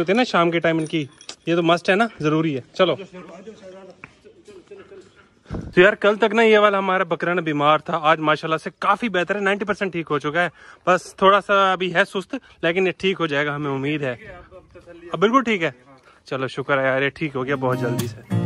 होते हैं ना शाम के टाइम इनकी ये तो मस्ट है ना ज़रूरी है चलो तो यार कल तक ना ये वाला हमारा बकरा ना बीमार था आज माशाल्लाह से काफ़ी बेहतर है 90 परसेंट ठीक हो चुका है बस थोड़ा सा अभी है सुस्त लेकिन ये ठीक हो जाएगा हमें उम्मीद है अब बिल्कुल ठीक है चलो शुक्र है यार ये ठीक हो गया बहुत जल्दी से